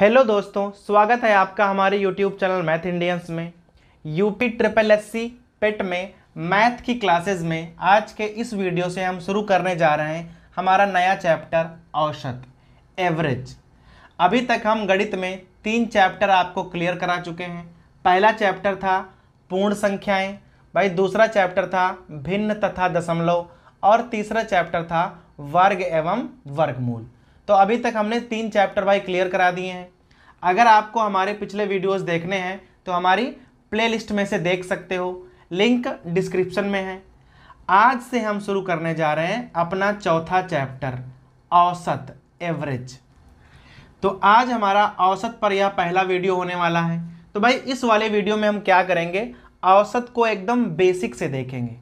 hello दोस्तों स्वागत है आपका हमारे यूट्यूब चैनल मैथ इंडियंस में UP triple S C PET में मैथ की क्लासेस में आज के इस वीडियो से हम शुरू करने जा रहे हैं हमारा नया चैप्टर औसत एवरेज अभी तक हम गणित में तीन चैप्टर आपको क्लियर करा चुके हैं पहला चैप्टर था पूर्ण संख्याएं भाई दूसरा चैप्टर था भिन्न तथा दशमलव और तीसरा चैप्टर था वर्ग एवं वर्गमूल तो अभी तक हमने तीन चैप्टर भाई क्लियर करा दिए हैं अगर आपको हमारे पिछले वीडियोस देखने हैं तो हमारी प्लेलिस्ट में से देख सकते हो लिंक डिस्क्रिप्शन में है आज से हम शुरू करने जा रहे हैं अपना चौथा चैप्टर औसत एवरेज तो आज हमारा औसत पर यह पहला वीडियो होने वाला है तो भाई इस वाले वीडियो में हम क्या करेंगे औसत को एकदम बेसिक से देखेंगे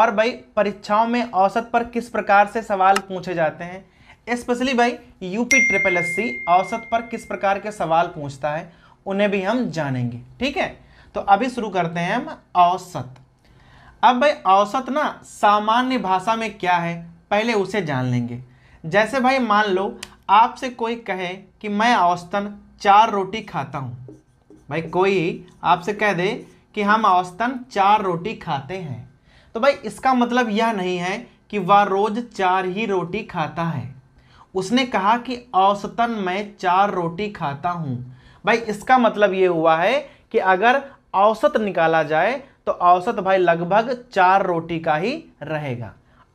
और भाई परीक्षाओं में औसत पर किस प्रकार से सवाल पूछे जाते हैं स्पेशली भाई यूपी ट्रिपल एस सी औसत पर किस प्रकार के सवाल पूछता है उन्हें भी हम जानेंगे ठीक है तो अभी शुरू करते हैं हम औसत अब भाई औसत ना सामान्य भाषा में क्या है पहले उसे जान लेंगे जैसे भाई मान लो आपसे कोई कहे कि मैं औसतन चार रोटी खाता हूँ भाई कोई आपसे कह दे कि हम औसतन चार रोटी खाते हैं तो भाई इसका मतलब यह नहीं है कि वह रोज़ चार ही रोटी खाता है उसने कहा कि औसतन मैं चार रोटी खाता हूँ भाई इसका मतलब ये हुआ है कि अगर औसत निकाला जाए तो औसत भाई लगभग चार रोटी का ही रहेगा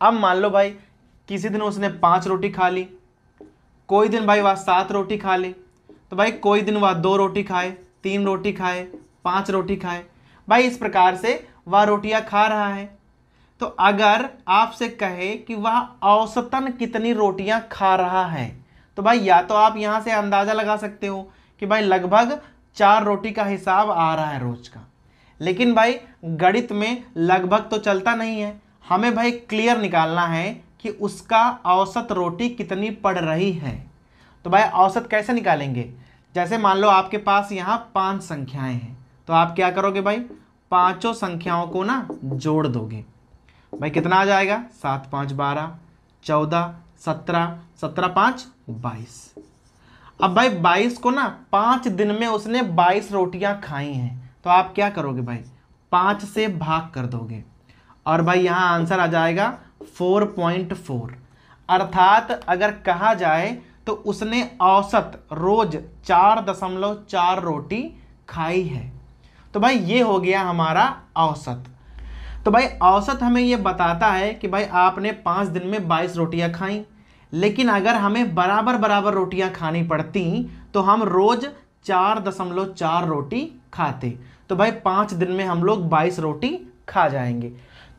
अब मान लो भाई किसी दिन उसने पाँच रोटी खा ली कोई दिन भाई वह सात रोटी खा ली तो भाई कोई दिन वह दो रोटी खाए तीन रोटी खाए पाँच रोटी खाए भाई इस प्रकार से वह रोटियां खा रहा है तो अगर आपसे कहे कि वह औसतन कितनी रोटियां खा रहा है तो भाई या तो आप यहाँ से अंदाज़ा लगा सकते हो कि भाई लगभग चार रोटी का हिसाब आ रहा है रोज का लेकिन भाई गणित में लगभग तो चलता नहीं है हमें भाई क्लियर निकालना है कि उसका औसत रोटी कितनी पड़ रही है तो भाई औसत कैसे निकालेंगे जैसे मान लो आपके पास यहाँ पांच संख्याएं हैं तो आप क्या करोगे भाई पांचों संख्याओं को ना जोड़ दोगे भाई कितना आ जाएगा सात पाँच बारह चौदह सत्रह सत्रह पाँच बाईस अब भाई बाईस को ना पाँच दिन में उसने बाईस रोटियां खाई हैं तो आप क्या करोगे भाई पाँच से भाग कर दोगे और भाई यहाँ आंसर आ जाएगा फोर पॉइंट फोर अर्थात अगर कहा जाए तो उसने औसत रोज चार दशमलव चार रोटी खाई है तो भाई ये हो गया हमारा औसत तो भाई औसत हमें ये बताता है कि भाई आपने पाँच दिन में बाईस रोटियाँ खाई लेकिन अगर हमें बराबर बराबर रोटियाँ खानी पड़ती तो हम रोज चार दशमलव चार रोटी खाते तो भाई पाँच दिन में हम लोग बाईस रोटी खा जाएंगे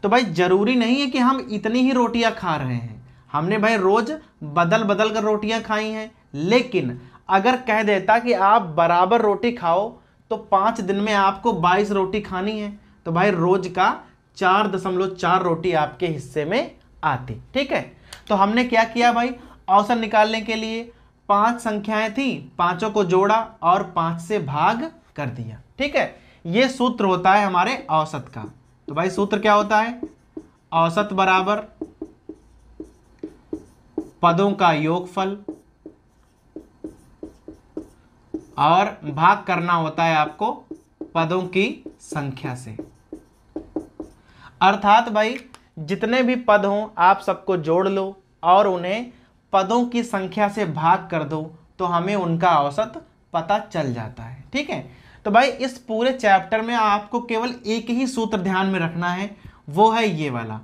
तो भाई ज़रूरी नहीं है कि हम इतनी ही रोटियाँ खा रहे हैं हमने भाई रोज़ बदल बदल कर रोटियाँ खाई हैं लेकिन अगर कह देता कि आप बराबर रोटी खाओ तो पाँच दिन में आपको बाईस रोटी खानी है तो भाई रोज़ का चार दशमलव चार रोटी आपके हिस्से में आती ठीक है तो हमने क्या किया भाई औसत निकालने के लिए पांच संख्याएं थी पांचों को जोड़ा और पांच से भाग कर दिया ठीक है ये सूत्र होता है हमारे औसत का तो भाई सूत्र क्या होता है औसत बराबर पदों का योगफल और भाग करना होता है आपको पदों की संख्या से अर्थात भाई जितने भी पद हों आप सबको जोड़ लो और उन्हें पदों की संख्या से भाग कर दो तो हमें उनका औसत पता चल जाता है ठीक है तो भाई इस पूरे चैप्टर में आपको केवल एक ही सूत्र ध्यान में रखना है वो है ये वाला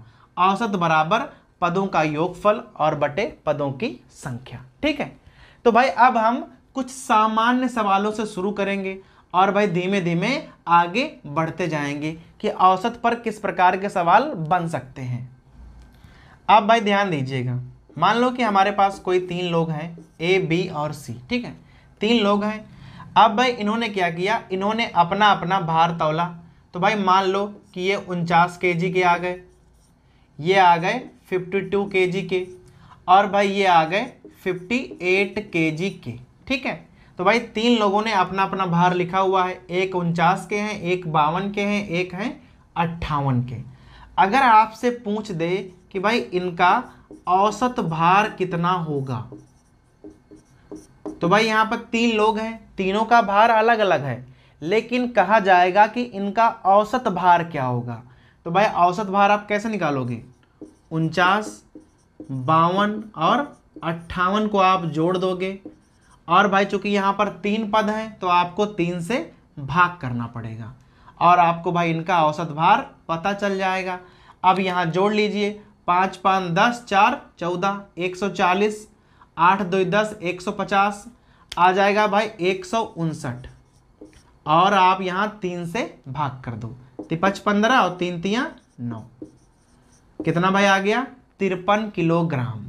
औसत बराबर पदों का योगफल और बटे पदों की संख्या ठीक है तो भाई अब हम कुछ सामान्य सवालों से शुरू करेंगे और भाई धीमे धीमे आगे बढ़ते जाएंगे कि औसत पर किस प्रकार के सवाल बन सकते हैं आप भाई ध्यान दीजिएगा मान लो कि हमारे पास कोई तीन लोग हैं ए बी और सी ठीक है तीन लोग हैं अब भाई इन्होंने क्या किया इन्होंने अपना अपना भार तोला तो भाई मान लो कि ये उनचास के के आ गए ये आ गए 52 के के और भाई ये आ गए 58 के के ठीक है तो भाई तीन लोगों ने अपना अपना भार लिखा हुआ है एक उनचास के हैं एक बावन के हैं एक हैं अट्ठावन के अगर आपसे पूछ दे कि भाई इनका औसत भार कितना होगा तो भाई यहाँ पर तीन लोग हैं तीनों का भार अलग अलग है लेकिन कहा जाएगा कि इनका औसत भार क्या होगा तो भाई औसत भार आप कैसे निकालोगे उनचास बावन और अट्ठावन को आप जोड़ दोगे और भाई चूंकि यहाँ पर तीन पद हैं तो आपको तीन से भाग करना पड़ेगा और आपको भाई इनका औसत भार पता चल जाएगा अब यहाँ जोड़ लीजिए पाँच पाँच दस चार चौदह एक सौ चालीस आठ दो दस एक सौ पचास आ जाएगा भाई एक सौ उनसठ और आप यहाँ तीन से भाग कर दो तिपच पंद्रह और तीन तिया नौ कितना भाई आ गया तिरपन किलोग्राम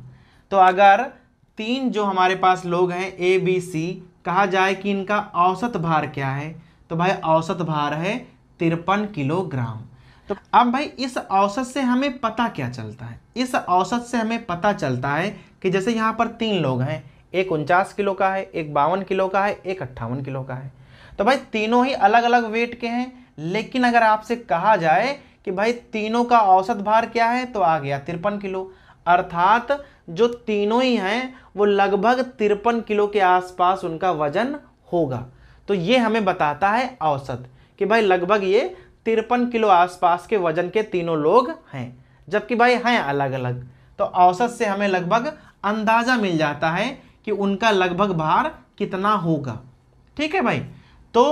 तो अगर तीन जो हमारे पास लोग हैं ए बी सी कहा जाए कि इनका औसत भार क्या है तो भाई औसत भार है तिरपन किलोग्राम तो अब भाई इस औसत से हमें पता क्या चलता है इस औसत से हमें पता चलता है कि जैसे यहाँ पर तीन लोग हैं एक उनचास किलो का है एक बावन किलो का है एक अट्ठावन किलो का है तो भाई तीनों ही अलग अलग वेट के हैं लेकिन अगर आपसे कहा जाए कि भाई तीनों का औसत भार क्या है तो आ गया तिरपन किलो अर्थात जो तीनों ही हैं वो लगभग तिरपन किलो के आसपास उनका वजन होगा तो ये हमें बताता है औसत कि भाई लगभग ये तिरपन किलो आसपास के वजन के तीनों लोग हैं जबकि भाई हैं अलग अलग तो औसत से हमें लगभग अंदाज़ा मिल जाता है कि उनका लगभग भार कितना होगा ठीक है भाई तो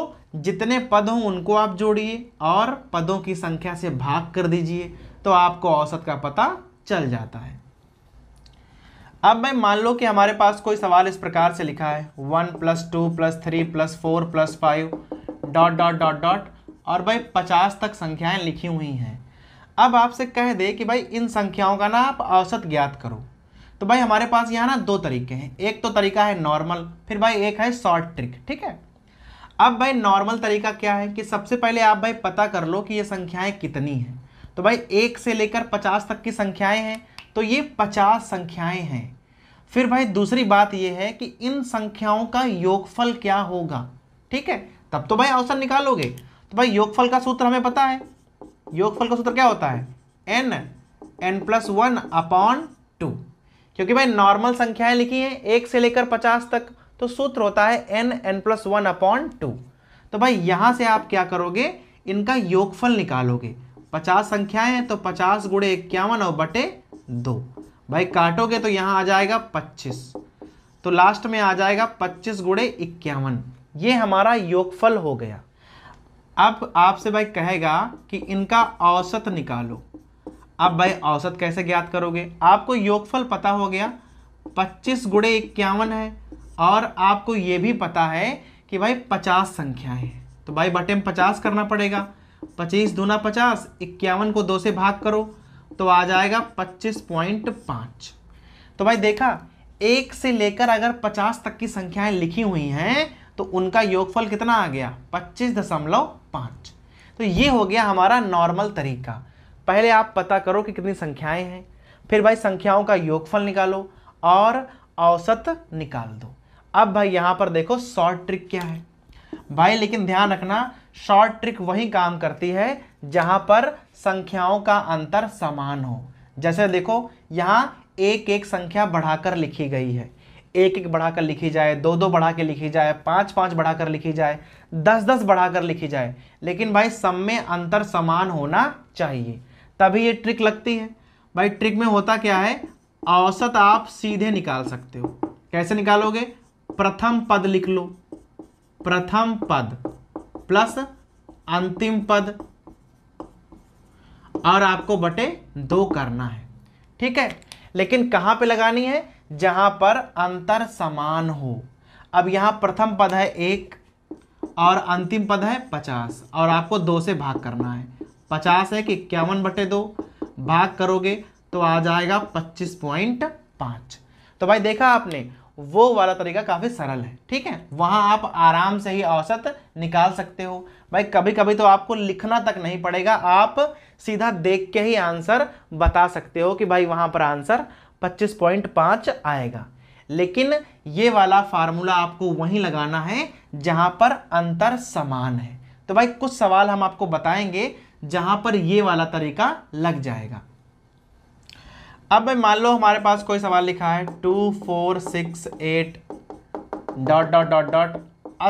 जितने पद हों उनको आप जोड़िए और पदों की संख्या से भाग कर दीजिए तो आपको औसत का पता चल जाता है अब भाई मान लो कि हमारे पास कोई सवाल इस प्रकार से लिखा है one plus two plus three plus four plus five dot dot dot dot और भाई पचास तक संख्याएं लिखी हुई हैं अब आपसे कह दे कि भाई इन संख्याओं का ना आप औसत ज्ञात करो तो भाई हमारे पास यहाँ ना दो तरीके हैं एक तो तरीका है नॉर्मल फिर भाई एक है शॉर्ट ट्रिक ठीक है अब भाई नॉर्मल तरीका क्या है कि सबसे पहले आप भाई पता कर लो कि ये संख्याएं कितनी हैं तो भाई एक से लेकर पचास तक की संख्याएं हैं तो ये पचास संख्याएं हैं फिर भाई दूसरी बात यह है कि इन संख्याओं का योगफल क्या होगा ठीक है तब तो भाई अवसर निकालोगे तो भाई योगफल का सूत्र हमें पता है योगफल का सूत्र क्या होता है n n plus one upon two क्योंकि भाई नॉर्मल संख्याएं लिखी हैं एक से लेकर पचास तक तो सूत्र होता है n n plus one upon two तो भाई यहां से आप क्या करोगे इनका योगफल निकालोगे पचास संख्याएं हैं तो पचास गुड़े इक्यावन और बटे दो भाई काटोगे तो यहाँ आ जाएगा पच्चीस तो लास्ट में आ जाएगा पच्चीस गुड़े इक्यावन ये हमारा योगफल हो गया अब आपसे भाई कहेगा कि इनका औसत निकालो अब भाई औसत कैसे ज्ञात करोगे आपको योगफल पता हो गया पच्चीस गुड़े इक्यावन है और आपको ये भी पता है कि भाई पचास संख्या है तो भाई बटे में पचास करना पड़ेगा पच्चीस दूना पचास इक्यावन को दो से भाग करो तो आ जाएगा पच्चीस पॉइंट पांच तो भाई देखा एक से लेकर अगर पचास तक की संख्याएं लिखी हुई हैं तो उनका योगफल कितना आ गया पच्चीस दशमलव पांच तो ये हो गया हमारा नॉर्मल तरीका पहले आप पता करो कि कितनी संख्याएं हैं फिर भाई संख्याओं का योगफल निकालो और औसत निकाल दो अब भाई यहाँ पर देखो शॉर्ट ट्रिक क्या है भाई लेकिन ध्यान रखना शॉर्ट ट्रिक वही काम करती है जहां पर संख्याओं का अंतर समान हो जैसे देखो यहां एक एक संख्या बढ़ाकर लिखी गई है एक एक बढ़ाकर लिखी जाए दो दो बढ़ा के लिखी जाए पांच पांच बढ़ाकर लिखी जाए दस दस बढ़ाकर लिखी जाए लेकिन भाई सब में अंतर समान होना चाहिए तभी ये ट्रिक लगती है भाई ट्रिक में होता क्या है औसत आप सीधे निकाल सकते हो कैसे निकालोगे प्रथम पद लिख लो प्रथम पद प्लस अंतिम पद और आपको बटे दो करना है ठीक है लेकिन कहाँ पे लगानी है जहां पर अंतर समान हो अब यहां प्रथम पद है एक और अंतिम पद है पचास और आपको दो से भाग करना है पचास है कि इक्यावन बटे दो भाग करोगे तो आ जाएगा पच्चीस पॉइंट पाँच तो भाई देखा आपने वो वाला तरीका काफ़ी सरल है ठीक है वहां आप आराम से ही औसत निकाल सकते हो भाई कभी कभी तो आपको लिखना तक नहीं पड़ेगा आप सीधा देख के ही आंसर बता सकते हो कि भाई वहां पर आंसर 25.5 आएगा लेकिन ये वाला फार्मूला आपको वहीं लगाना है जहां पर अंतर समान है तो भाई कुछ सवाल हम आपको बताएंगे जहां पर ये वाला तरीका लग जाएगा अब मान लो हमारे पास कोई सवाल लिखा है two four six eight dot dot dot dot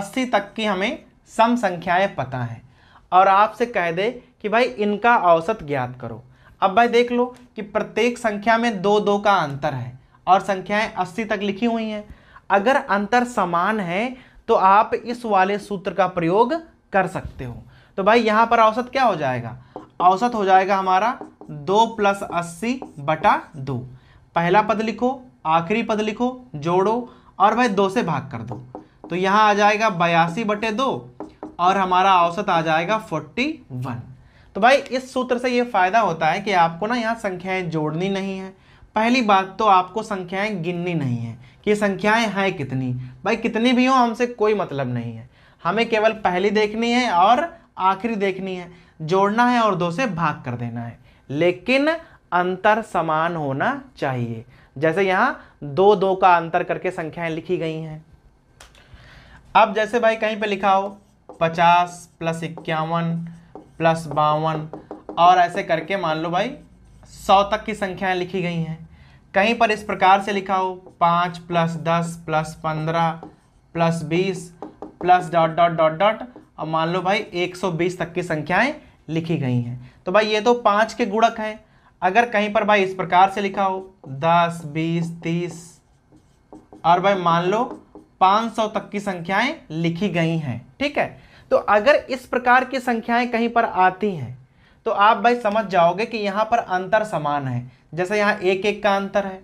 अस्सी तक की हमें सम संख्याएं पता हैं और आपसे कह दे कि भाई इनका औसत ज्ञात करो अब भाई देख लो कि प्रत्येक संख्या में दो दो का अंतर है और संख्याएं अस्सी तक लिखी हुई हैं अगर अंतर समान है तो आप इस वाले सूत्र का प्रयोग कर सकते हो तो भाई यहाँ पर औसत क्या हो जाएगा औसत हो जाएगा हमारा दो प्लस अस्सी बटा दो पहला पद लिखो आखिरी पद लिखो जोड़ो और भाई दो से भाग कर दो तो यहाँ आ जाएगा बयासी बटे दो और हमारा औसत आ जाएगा फोर्टी वन तो भाई इस सूत्र से ये फ़ायदा होता है कि आपको ना यहाँ संख्याएं जोड़नी नहीं है पहली बात तो आपको संख्याएं गिननी नहीं है कि संख्याएं हैं कितनी भाई कितनी भी हो हमसे कोई मतलब नहीं है हमें केवल पहली देखनी है और आखिरी देखनी है जोड़ना है और दो से भाग कर देना है लेकिन अंतर समान होना चाहिए जैसे यहाँ दो दो का अंतर करके संख्याएं लिखी गई हैं अब जैसे भाई कहीं पे लिखा हो पचास प्लस इक्यावन प्लस बावन और ऐसे करके मान लो भाई सौ तक की संख्याएं लिखी गई हैं कहीं पर इस प्रकार से लिखा हो पाँच प्लस दस प्लस पंद्रह प्लस बीस plus dot dot dot dot और मान लो भाई एक सौ बीस तक की संख्याएं लिखी गई हैं तो भाई ये तो पाँच के गुणक हैं अगर कहीं पर भाई इस प्रकार से लिखा हो दस बीस तीस और भाई मान लो 500 तक की संख्याएं लिखी गई हैं ठीक है तो अगर इस प्रकार की संख्याएं कहीं पर आती हैं तो आप भाई समझ जाओगे कि यहाँ पर अंतर समान है जैसे यहाँ एक एक का अंतर है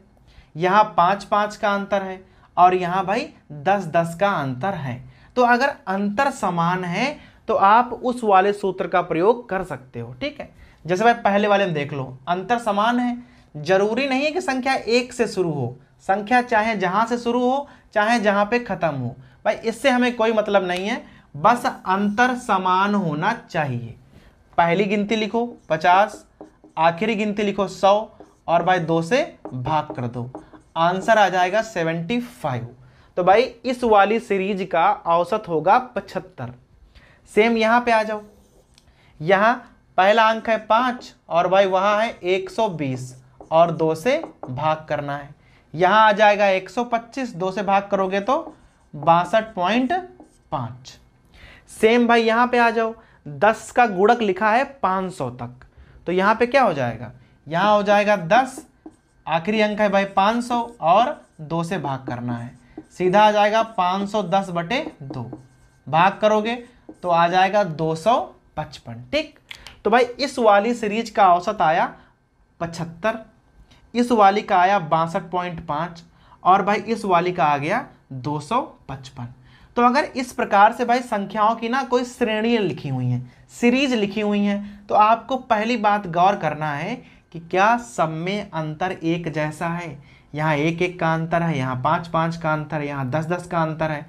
यहाँ पाँच पाँच का अंतर है और यहाँ भाई दस दस का अंतर है तो अगर अंतर समान है तो आप उस वाले सूत्र का प्रयोग कर सकते हो ठीक है जैसे भाई पहले वाले में देख लो अंतर समान है जरूरी नहीं है कि संख्या एक से शुरू हो संख्या चाहे जहाँ से शुरू हो चाहे जहाँ पे ख़त्म हो भाई इससे हमें कोई मतलब नहीं है बस अंतर समान होना चाहिए पहली गिनती लिखो पचास आखिरी गिनती लिखो सौ और भाई दो से भाग कर दो आंसर आ जाएगा सेवेंटी फाइव तो भाई इस वाली सीरीज का औसत होगा पचहत्तर सेम यहाँ पे आ जाओ यहाँ पहला अंक है पाँच और भाई वहाँ है एक सौ बीस और दो से भाग करना है यहां आ जाएगा 125 दो से भाग करोगे तो बासठ पॉइंट पाँच सेम भाई यहां पे आ जाओ 10 का गुड़क लिखा है 500 तक तो यहां पे क्या हो जाएगा यहाँ हो जाएगा 10 आखिरी अंक है भाई 500 और दो से भाग करना है सीधा आ जाएगा 510 बटे दो भाग करोगे तो आ जाएगा 255 ठीक तो भाई इस वाली सीरीज का औसत आया पचहत्तर इस वाली का आया बासठ पॉइंट और भाई इस वाली का आ गया दो सौ पचपन तो अगर इस प्रकार से भाई संख्याओं की ना कोई श्रेणियाँ लिखी हुई हैं सीरीज लिखी हुई हैं तो आपको पहली बात गौर करना है कि क्या सब में अंतर एक जैसा है यहाँ एक एक का अंतर है यहाँ पाँच पाँच का अंतर है यहाँ दस दस का अंतर है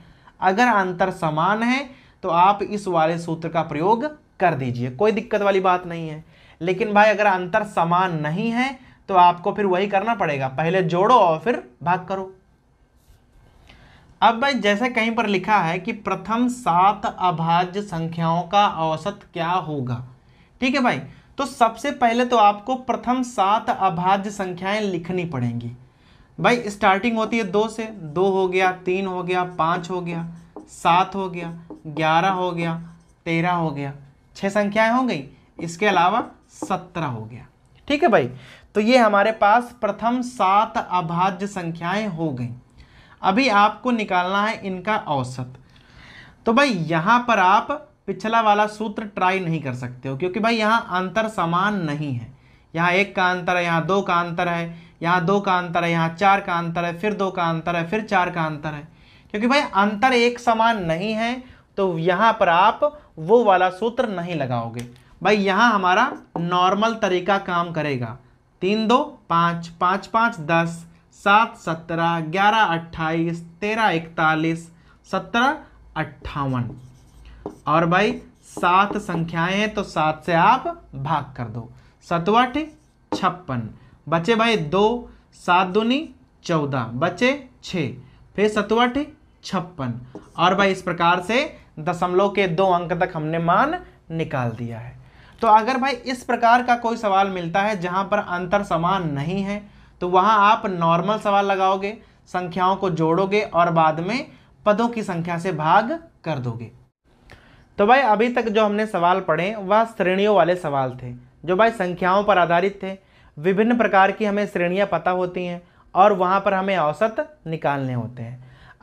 अगर अंतर समान है तो आप इस वाले सूत्र का प्रयोग कर दीजिए कोई दिक्कत वाली बात नहीं है लेकिन भाई अगर अंतर समान नहीं है तो आपको फिर वही करना पड़ेगा पहले जोड़ो और फिर भाग करो अब भाई जैसे कहीं पर लिखा है कि प्रथम सात अभाज्य संख्याओं का औसत क्या होगा ठीक है भाई तो सबसे पहले तो आपको प्रथम सात अभाज्य संख्याएं लिखनी पड़ेंगी भाई स्टार्टिंग होती है दो से दो हो गया तीन हो गया पाँच हो गया सात हो गया ग्यारह हो गया तेरह हो गया छः संख्याएं हो गई इसके अलावा सत्रह हो गया ठीक है भाई तो ये हमारे पास प्रथम सात अभाज्य संख्याएं हो गई अभी आपको निकालना है इनका औसत तो भाई यहाँ पर आप पिछला वाला सूत्र ट्राई नहीं कर सकते हो क्योंकि भाई यहाँ अंतर समान नहीं है यहाँ एक का अंतर है यहाँ दो का अंतर है यहाँ दो का अंतर है यहाँ चार का अंतर है फिर दो का अंतर है फिर चार का अंतर है क्योंकि भाई अंतर एक समान नहीं है तो यहाँ पर आप वो वाला सूत्र नहीं लगाओगे भाई यहाँ हमारा नॉर्मल तरीका काम करेगा तीन दो पाँच पाँच पाँच दस सात सत्रह ग्यारह अट्ठाईस तेरह इकतालीस सत्रह अट्ठावन और भाई सात संख्याएं हैं तो सात से आप भाग कर दो सतवाठ छप्पन बचे भाई दो सात दूनी चौदह बचे छः फिर सतवाठ छप्पन और भाई इस प्रकार से दशमलव के दो अंक तक हमने मान निकाल दिया है तो अगर भाई इस प्रकार का कोई सवाल मिलता है जहाँ पर अंतर समान नहीं है तो वहाँ आप नॉर्मल सवाल लगाओगे संख्याओं को जोड़ोगे और बाद में पदों की संख्या से भाग कर दोगे तो भाई अभी तक जो हमने सवाल पढ़े वह श्रेणियों वाले सवाल थे जो भाई संख्याओं पर आधारित थे विभिन्न प्रकार की हमें श्रेणियाँ पता होती हैं और वहाँ पर हमें औसत निकालने होते हैं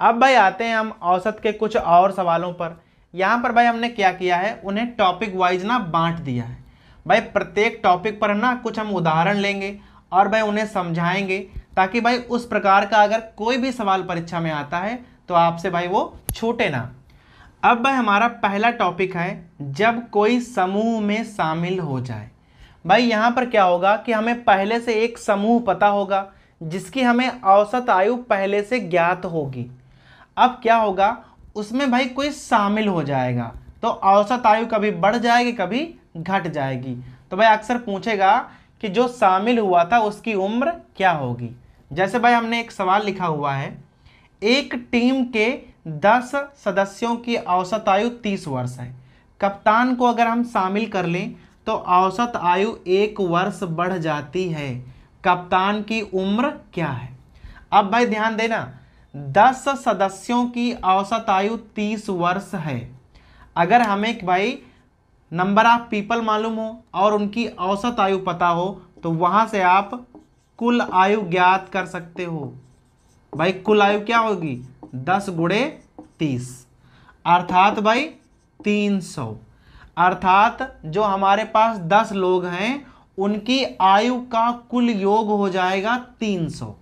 अब भाई आते हैं हम औसत के कुछ और सवालों पर यहाँ पर भाई हमने क्या किया है उन्हें टॉपिक वाइज ना बांट दिया है भाई प्रत्येक टॉपिक पर ना कुछ हम उदाहरण लेंगे और भाई उन्हें समझाएंगे ताकि भाई उस प्रकार का अगर कोई भी सवाल परीक्षा में आता है तो आपसे भाई वो छूटे ना अब भाई हमारा पहला टॉपिक है जब कोई समूह में शामिल हो जाए भाई यहाँ पर क्या होगा कि हमें पहले से एक समूह पता होगा जिसकी हमें औसत आयु पहले से ज्ञात होगी अब क्या होगा उसमें भाई कोई शामिल हो जाएगा तो औसत आयु कभी बढ़ जाएगी कभी घट जाएगी तो भाई अक्सर पूछेगा कि जो शामिल हुआ था उसकी उम्र क्या होगी जैसे भाई हमने एक सवाल लिखा हुआ है एक टीम के दस सदस्यों की औसत आयु तीस वर्ष है कप्तान को अगर हम शामिल कर लें तो औसत आयु एक वर्ष बढ़ जाती है कप्तान की उम्र क्या है अब भाई ध्यान देना दस सदस्यों की औसत आयु तीस वर्ष है अगर हमें भाई नंबर ऑफ पीपल मालूम हो और उनकी औसत आयु पता हो तो वहाँ से आप कुल आयु ज्ञात कर सकते हो भाई कुल आयु क्या होगी दस गुड़े तीस अर्थात भाई तीन सौ अर्थात जो हमारे पास दस लोग हैं उनकी आयु का कुल योग हो जाएगा तीन सौ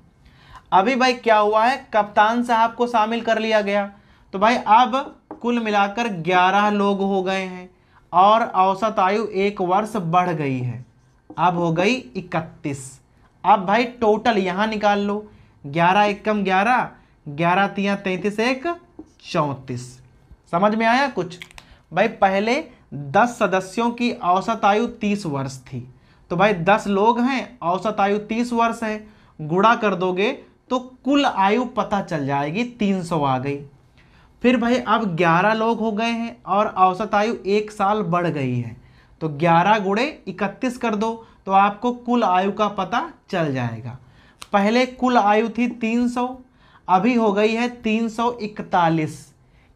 अभी भाई क्या हुआ है कप्तान साहब को शामिल कर लिया गया तो भाई अब कुल मिलाकर 11 लोग हो गए हैं और औसत आयु एक वर्ष बढ़ गई है अब हो गई 31 अब भाई टोटल यहाँ निकाल लो 11 एक कम ग्यारह ग्यारह तिया तैंतीस एक चौंतीस समझ में आया कुछ भाई पहले 10 सदस्यों की औसत आयु 30 वर्ष थी तो भाई 10 लोग हैं औसत आयु 30 वर्ष है गुड़ा कर दोगे तो कुल आयु पता चल जाएगी 300 आ गई फिर भाई अब 11 लोग हो गए हैं और औसत आयु एक साल बढ़ गई है तो 11 गुड़े इकतीस कर दो तो आपको कुल आयु का पता चल जाएगा पहले कुल आयु थी 300 अभी हो गई है 341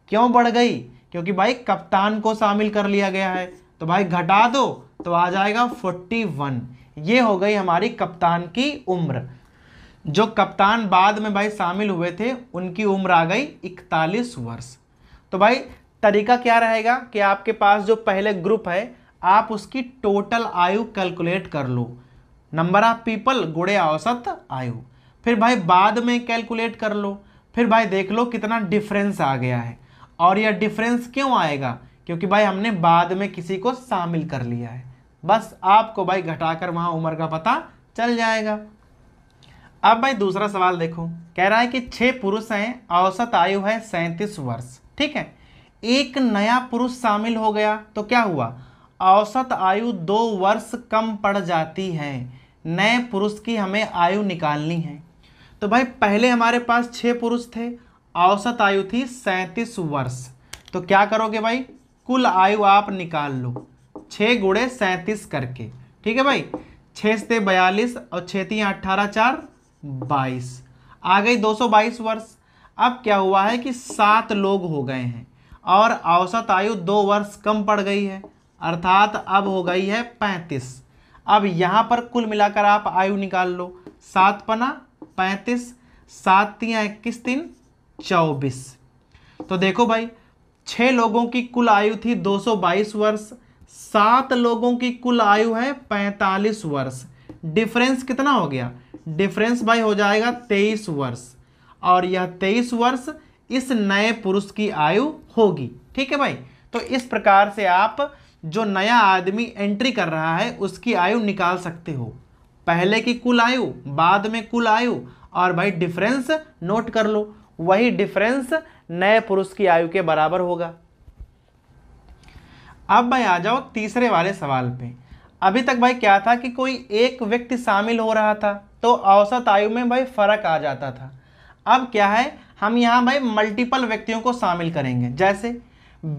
क्यों बढ़ गई क्योंकि भाई कप्तान को शामिल कर लिया गया है तो भाई घटा दो तो आ जाएगा 41 ये हो गई हमारी कप्तान की उम्र जो कप्तान बाद में भाई शामिल हुए थे उनकी उम्र आ गई इकतालीस वर्ष तो भाई तरीका क्या रहेगा कि आपके पास जो पहले ग्रुप है आप उसकी टोटल आयु कैलकुलेट कर लो नंबर ऑफ पीपल गुड़े औसत आयु फिर भाई बाद में कैलकुलेट कर लो फिर भाई देख लो कितना डिफरेंस आ गया है और यह डिफरेंस क्यों आएगा क्योंकि भाई हमने बाद में किसी को शामिल कर लिया है बस आपको भाई घटाकर वहाँ उम्र का पता चल जाएगा अब भाई दूसरा सवाल देखो कह रहा है कि छः पुरुष हैं औसत आयु है सैंतीस वर्ष ठीक है एक नया पुरुष शामिल हो गया तो क्या हुआ औसत आयु दो वर्ष कम पड़ जाती है नए पुरुष की हमें आयु निकालनी है तो भाई पहले हमारे पास छः पुरुष थे औसत आयु थी सैंतीस वर्ष तो क्या करोगे भाई कुल आयु आप निकाल लो छः गुड़े सैंतीस करके ठीक है भाई छः से बयालीस और छः तीन अट्ठारह चार बाईस आ गई दो सौ बाईस वर्ष अब क्या हुआ है कि सात लोग हो गए हैं और औसत आयु दो वर्ष कम पड़ गई है अर्थात अब हो गई है पैंतीस अब यहाँ पर कुल मिलाकर आप आयु निकाल लो सात पना पैंतीस सात इक्कीस तीन चौबीस तो देखो भाई छः लोगों की कुल आयु थी 222 वर्ष सात लोगों की कुल आयु है 45 वर्ष डिफरेंस कितना हो गया डिफरेंस भाई हो जाएगा तेईस वर्ष और यह तेईस वर्ष इस नए पुरुष की आयु होगी ठीक है भाई तो इस प्रकार से आप जो नया आदमी एंट्री कर रहा है उसकी आयु निकाल सकते हो पहले की कुल आयु बाद में कुल आयु और भाई डिफरेंस नोट कर लो वही डिफरेंस नए पुरुष की आयु के बराबर होगा अब भाई आ जाओ तीसरे वाले सवाल पे अभी तक भाई क्या था कि कोई एक व्यक्ति शामिल हो रहा था तो औसत आयु में भाई फ़र्क आ जाता था अब क्या है हम यहाँ भाई मल्टीपल व्यक्तियों को शामिल करेंगे जैसे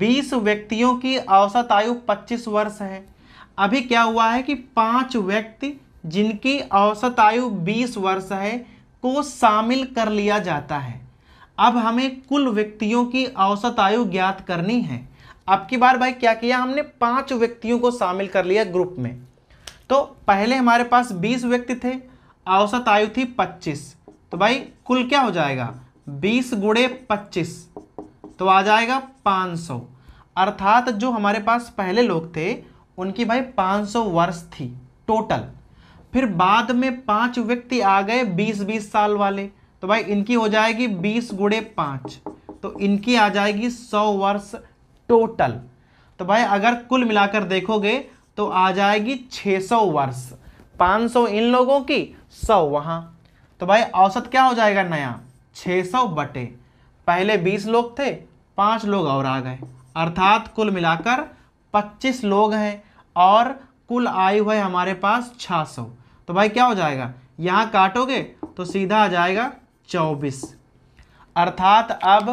20 व्यक्तियों की औसत आयु 25 वर्ष है अभी क्या हुआ है कि पांच व्यक्ति जिनकी औसत आयु 20 वर्ष है को शामिल कर लिया जाता है अब हमें कुल व्यक्तियों की औसत आयु ज्ञात करनी है अब की बार भाई क्या किया हमने पांच व्यक्तियों को शामिल कर लिया ग्रुप में तो पहले हमारे पास बीस व्यक्ति थे औसत आयु थी पच्चीस तो भाई कुल क्या हो जाएगा बीस गुड़े पच्चीस तो आ जाएगा पाँच सौ अर्थात जो हमारे पास पहले लोग थे उनकी भाई पाँच सौ वर्ष थी टोटल फिर बाद में पांच व्यक्ति आ गए बीस बीस साल वाले तो भाई इनकी हो जाएगी बीस गुड़े पाँच तो इनकी आ जाएगी सौ वर्ष टोटल तो भाई अगर कुल मिलाकर देखोगे तो आ जाएगी 600 वर्ष 500 इन लोगों की सौ वहाँ तो भाई औसत क्या हो जाएगा नया छः सौ बटे पहले बीस लोग थे पाँच लोग और आ गए अर्थात कुल मिलाकर पच्चीस लोग हैं और कुल आयु है हमारे पास छः सौ तो भाई क्या हो जाएगा यहाँ काटोगे तो सीधा आ जाएगा चौबीस अर्थात अब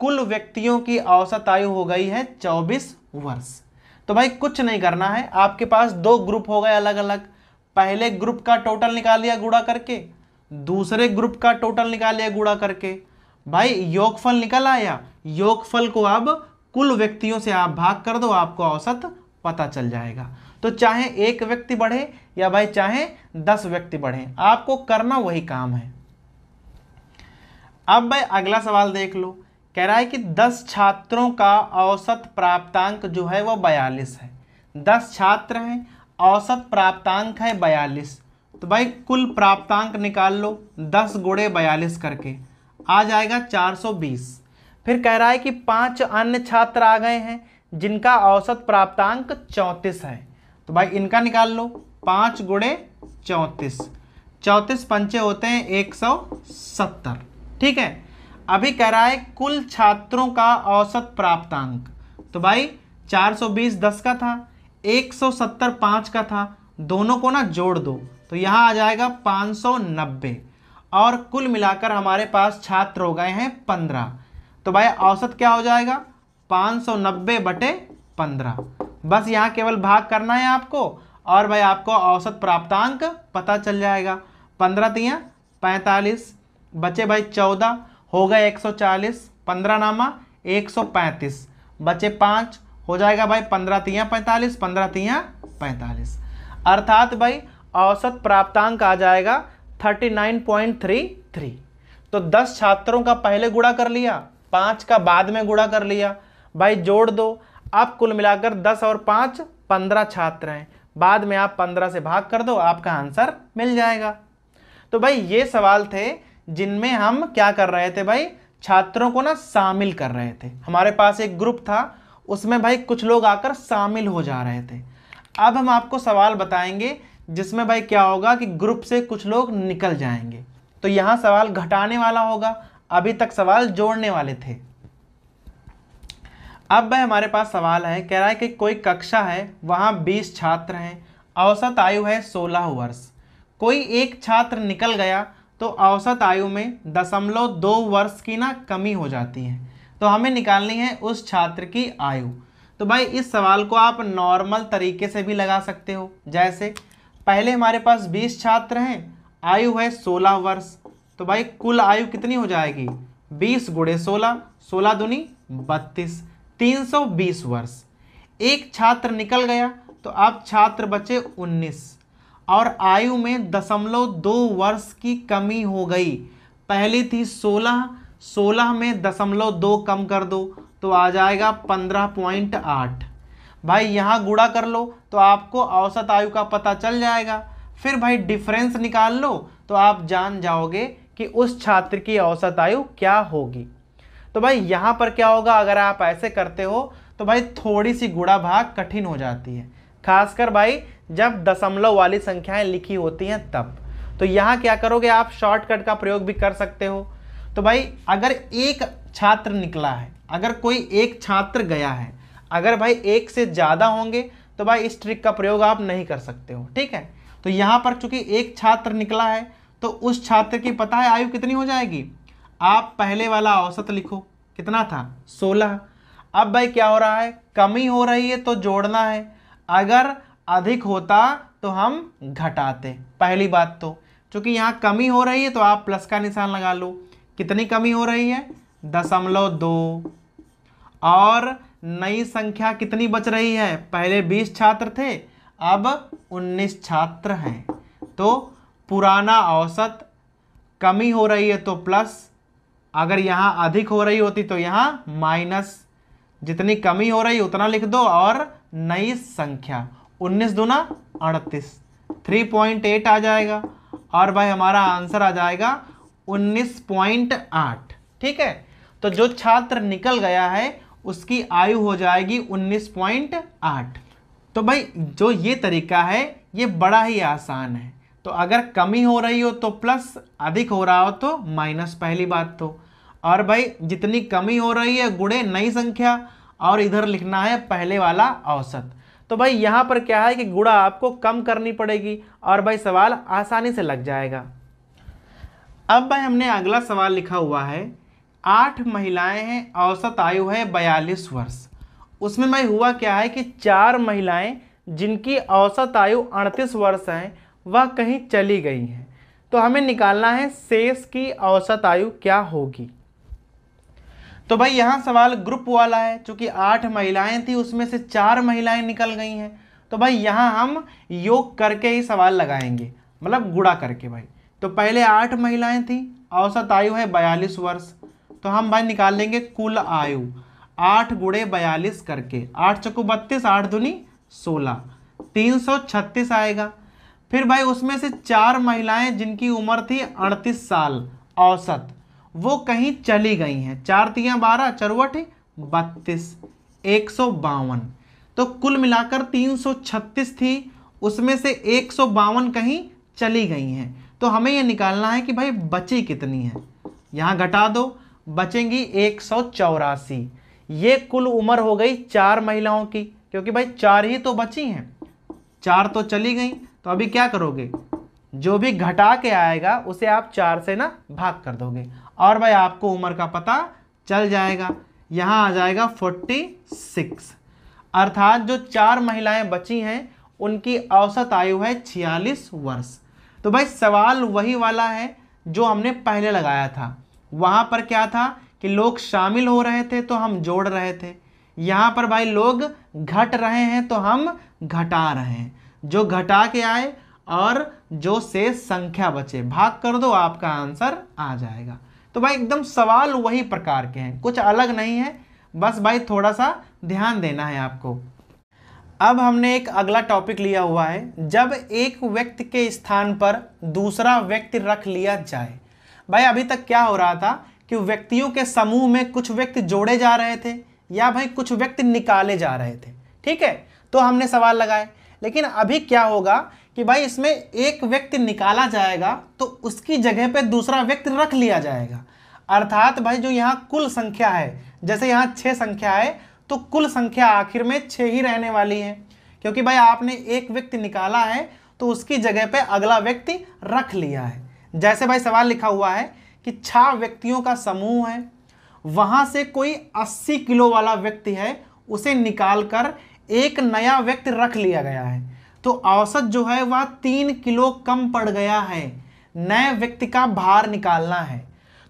कुल व्यक्तियों की औसत आयु हो गई है चौबीस वर्ष तो भाई कुछ नहीं करना है आपके पास दो ग्रुप हो गए अलग अलग पहले ग्रुप का टोटल निकाल लिया गुड़ा करके दूसरे ग्रुप का टोटल निकाल लिया गुड़ा करके भाई योगफल निकल आया योगफल को अब कुल व्यक्तियों से आप भाग कर दो आपको औसत पता चल जाएगा तो चाहे एक व्यक्ति बढ़े या भाई चाहे दस व्यक्ति बढ़े आपको करना वही काम है अब भाई अगला सवाल देख लो कह रहा है कि दस छात्रों का औसत प्राप्तांक जो है वह बयालीस है दस छात्र हैं औसत प्राप्तांक है बयालीस तो भाई कुल प्राप्तांक निकाल लो दस गुड़े बयालीस करके आ जाएगा चार सौ बीस फिर कह रहा है कि पांच अन्य छात्र आ गए हैं जिनका औसत प्राप्तांक चौंतीस है तो भाई इनका निकाल लो पाँच गुड़े चौंतीस चौंतीस पंचे होते हैं एक सौ सत्तर ठीक है अभी कह रहा है कुल छात्रों का औसत प्राप्तांक तो भाई चार सौ बीस दस का था एक सौ सत्तर पाँच का था दोनों को ना जोड़ दो तो यहाँ आ जाएगा पाँच सौ नब्बे और कुल मिलाकर हमारे पास छात्र हो गए हैं पंद्रह तो भाई औसत क्या हो जाएगा पाँच सौ नब्बे बटे पंद्रह बस यहाँ केवल भाग करना है आपको और भाई आपको औसत प्राप्तांक पता चल जाएगा पंद्रह तिया पैंतालीस बचे भाई चौदह हो गए एक सौ चालीस पंद्रह नामा एक सौ पैंतीस बचे पाँच हो जाएगा भाई पंद्रह तिया पैंतालीस पंद्रह तिया पैंतालीस अर्थात भाई औसत प्राप्तांक आ जाएगा thirty nine point three three तो दस छात्रों का पहले गुड़ा कर लिया पाँच का बाद में गुड़ा कर लिया भाई जोड़ दो आप कुल मिलाकर दस और पाँच पंद्रह छात्र हैं बाद में आप पंद्रह से भाग कर दो आपका आंसर मिल जाएगा तो भाई ये सवाल थे जिनमें हम क्या कर रहे थे भाई छात्रों को ना शामिल कर रहे थे हमारे पास एक ग्रुप था उसमें भाई कुछ लोग आकर शामिल हो जा रहे थे अब हम आपको सवाल बताएंगे जिसमें भाई क्या होगा कि ग्रुप से कुछ लोग निकल जाएंगे तो यहाँ सवाल घटाने वाला होगा अभी तक सवाल जोड़ने वाले थे अब भाई हमारे पास सवाल है कह रहा है कि कोई कक्षा है वहाँ बीस छात्र हैं औसत आयु है सोलह वर्ष कोई एक छात्र निकल गया तो औसत आयु में दशमलव दो वर्ष की ना कमी हो जाती है तो हमें निकालनी है उस छात्र की आयु तो भाई इस सवाल को आप नॉर्मल तरीके से भी लगा सकते हो जैसे पहले हमारे पास बीस छात्र हैं आयु है सोलह वर्ष तो भाई कुल आयु कितनी हो जाएगी बीस गुड़े सोलह सोलह दुनी बत्तीस तीन सौ बीस वर्ष एक छात्र निकल गया तो आप छात्र बचे उन्नीस और आयु में दशमलव दो वर्ष की कमी हो गई पहली थी सोलह सोलह में दशमलव दो कम कर दो तो आ जाएगा पंद्रह पॉइंट आठ भाई यहाँ गुड़ा कर लो तो आपको औसत आयु का पता चल जाएगा फिर भाई डिफरेंस निकाल लो तो आप जान जाओगे कि उस छात्र की औसत आयु क्या होगी तो भाई यहाँ पर क्या होगा अगर आप ऐसे करते हो तो भाई थोड़ी सी गुड़ा भाग कठिन हो जाती है खासकर भाई जब दशमलव वाली संख्याएं लिखी होती हैं तब तो यहाँ क्या करोगे आप शॉर्टकट का प्रयोग भी कर सकते हो तो भाई अगर एक छात्र निकला है अगर कोई एक छात्र गया है अगर भाई एक से ज़्यादा होंगे तो भाई इस ट्रिक का प्रयोग आप नहीं कर सकते हो ठीक है तो यहाँ पर चूंकि एक छात्र निकला है तो उस छात्र की पता है आयु कितनी हो जाएगी आप पहले वाला औसत लिखो कितना था सोलह अब भाई क्या हो रहा है कमी हो रही है तो जोड़ना है अगर अधिक होता तो हम घटाते पहली बात तो चूंकि यहाँ कमी हो रही है तो आप प्लस का निशान लगा लो कितनी कमी हो रही है दशमलव दो और नई संख्या कितनी बच रही है पहले बीस छात्र थे अब उन्नीस छात्र हैं तो पुराना औसत कमी हो रही है तो प्लस अगर यहाँ अधिक हो रही होती तो यहाँ माइनस जितनी कमी हो रही उतना लिख दो और नई संख्या उन्नीस दुना अड़तीस थ्री पॉइंट एट आ जाएगा और भाई हमारा आंसर आ जाएगा 19.8 ठीक है तो जो छात्र निकल गया है उसकी आयु हो जाएगी 19.8 तो भाई जो ये तरीका है ये बड़ा ही आसान है तो अगर कमी हो रही हो तो प्लस अधिक हो रहा हो तो माइनस पहली बात तो और भाई जितनी कमी हो रही है गुड़े नई संख्या और इधर लिखना है पहले वाला औसत तो भाई यहाँ पर क्या है कि गुड़ा आपको कम करनी पड़ेगी और भाई सवाल आसानी से लग जाएगा अब भाई हमने अगला सवाल लिखा हुआ है आठ महिलाएं हैं औसत आयु है बयालीस वर्ष उसमें भाई हुआ क्या है कि चार महिलाएं जिनकी औसत आयु अड़तीस वर्ष हैं वह कहीं चली गई हैं तो हमें निकालना है शेष की औसत आयु क्या होगी तो भाई यहाँ सवाल ग्रुप वाला है चूँकि आठ महिलाएं थी उसमें से चार महिलाएं निकल गई हैं तो भाई यहाँ हम योग करके ही सवाल लगाएंगे मतलब गुड़ा करके भाई तो पहले आठ महिलाएं थी औसत आयु है बयालीस वर्ष तो हम भाई निकाल लेंगे कुल आयु आठ गुड़े बयालीस करके आठ चक्कू बत्तीस आठ धुनी सोलह तीन सौ छत्तीस आएगा फिर भाई उसमें से चार महिलाएं जिनकी उम्र थी अड़तीस साल औसत वो कहीं चली गई हैं चार तिया बारह चरवट बत्तीस एक सौ बावन तो कुल मिलाकर तीन सौ छत्तीस थी उसमें से एक सौ बावन कहीं चली गई हैं तो हमें ये निकालना है कि भाई बची कितनी है यहाँ घटा दो बचेंगी एक सौ चौरासी ये कुल उम्र हो गई चार महिलाओं की क्योंकि भाई चार ही तो बची हैं चार तो चली गई तो अभी क्या करोगे जो भी घटा के आएगा उसे आप चार से ना भाग कर दोगे और भाई आपको उम्र का पता चल जाएगा यहाँ आ जाएगा फोर्टी सिक्स अर्थात जो चार महिलाएं बची हैं उनकी औसत आयु है छियालीस वर्ष तो भाई सवाल वही वाला है जो हमने पहले लगाया था वहाँ पर क्या था कि लोग शामिल हो रहे थे तो हम जोड़ रहे थे यहाँ पर भाई लोग घट रहे हैं तो हम घटा रहे हैं जो घटा के आए और जो से संख्या बचे भाग कर दो आपका आंसर आ जाएगा तो भाई एकदम सवाल वही प्रकार के हैं कुछ अलग नहीं है बस भाई थोड़ा सा ध्यान देना है आपको अब हमने एक अगला टॉपिक लिया हुआ है जब एक व्यक्ति के स्थान पर दूसरा व्यक्ति रख लिया जाए भाई अभी तक क्या हो रहा था कि व्यक्तियों के समूह में कुछ व्यक्ति जोड़े जा रहे थे या भाई कुछ व्यक्ति निकाले जा रहे थे ठीक है तो हमने सवाल लगाए लेकिन अभी क्या होगा कि भाई इसमें एक व्यक्ति निकाला जाएगा तो उसकी जगह पर दूसरा व्यक्ति रख लिया जाएगा अर्थात भाई जो यहाँ कुल संख्या है जैसे यहाँ छः संख्या है तो कुल संख्या आखिर में छह ही रहने वाली है क्योंकि भाई आपने एक व्यक्ति निकाला है तो उसकी जगह पे अगला व्यक्ति रख लिया है जैसे भाई सवाल लिखा हुआ है कि छ व्यक्तियों का समूह है वहां से कोई अस्सी किलो वाला व्यक्ति है उसे निकाल कर एक नया व्यक्ति रख लिया गया है तो औसत जो है वह तीन किलो कम पड़ गया है नए व्यक्ति का भार निकालना है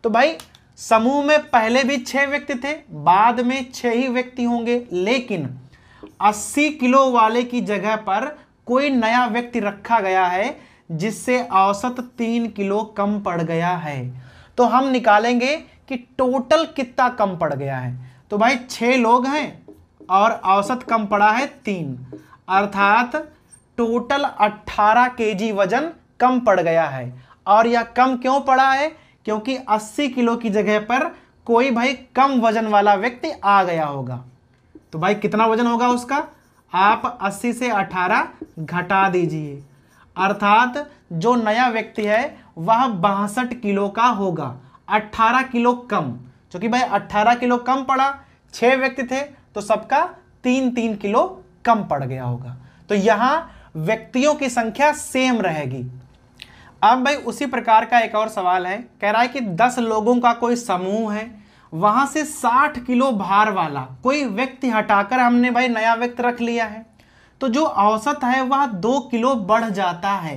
तो भाई समूह में पहले भी छह व्यक्ति थे बाद में छह ही व्यक्ति होंगे लेकिन 80 किलो वाले की जगह पर कोई नया व्यक्ति रखा गया है जिससे औसत तीन किलो कम पड़ गया है तो हम निकालेंगे कि टोटल कितना कम पड़ गया है तो भाई छह लोग हैं और औसत कम पड़ा है तीन अर्थात टोटल 18 केजी वजन कम पड़ गया है और यह कम क्यों पड़ा है क्योंकि 80 किलो की जगह पर कोई भाई कम वजन वाला व्यक्ति आ गया होगा तो भाई कितना वजन होगा उसका आप 80 से 18 घटा दीजिए अर्थात जो नया व्यक्ति है वह बासठ किलो का होगा 18 किलो कम क्योंकि भाई 18 किलो कम पड़ा छह व्यक्ति थे तो सबका तीन तीन किलो कम पड़ गया होगा तो यहां व्यक्तियों की संख्या सेम रहेगी अब भाई उसी प्रकार का एक और सवाल है कह रहा है कि दस लोगों का कोई समूह है वहां से साठ किलो भार वाला कोई व्यक्ति हटाकर हमने भाई नया व्यक्ति रख लिया है तो जो औसत है वह दो किलो बढ़ जाता है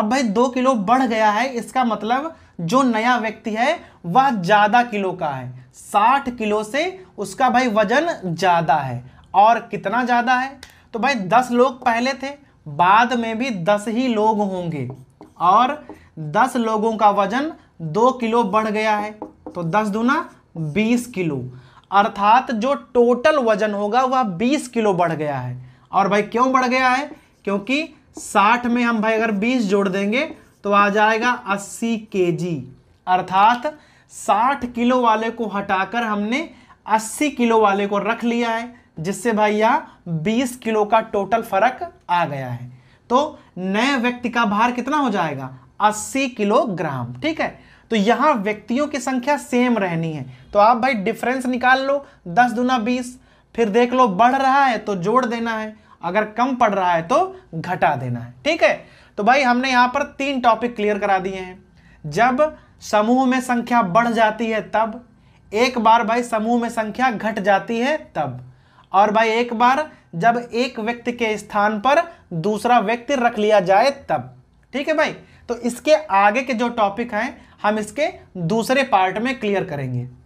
अब भाई दो किलो बढ़ गया है इसका मतलब जो नया व्यक्ति है वह ज़्यादा किलो का है साठ किलो से उसका भाई वजन ज़्यादा है और कितना ज़्यादा है तो भाई दस लोग पहले थे बाद में भी दस ही लोग होंगे और दस लोगों का वजन दो किलो बढ़ गया है तो दस दूना बीस किलो अर्थात जो टोटल वजन होगा वह बीस किलो बढ़ गया है और भाई क्यों बढ़ गया है क्योंकि साठ में हम भाई अगर बीस जोड़ देंगे तो आ जाएगा अस्सी के जी अर्थात साठ किलो वाले को हटाकर हमने अस्सी किलो वाले को रख लिया है जिससे भाई यह बीस किलो का टोटल फर्क आ गया है तो नए व्यक्ति का भार कितना हो जाएगा 80 किलोग्राम ठीक है तो यहां व्यक्तियों की संख्या सेम रहनी है तो आप भाई डिफरेंस निकाल लो दस दुना बीस फिर देख लो बढ़ रहा है तो जोड़ देना है अगर कम पड़ रहा है तो घटा देना है ठीक है तो भाई हमने यहां पर तीन टॉपिक क्लियर करा दिए हैं जब समूह में संख्या बढ़ जाती है तब एक बार भाई समूह में संख्या घट जाती है तब और भाई एक बार जब एक व्यक्ति के स्थान पर दूसरा व्यक्ति रख लिया जाए तब ठीक है भाई तो इसके आगे के जो टॉपिक हैं हम इसके दूसरे पार्ट में क्लियर करेंगे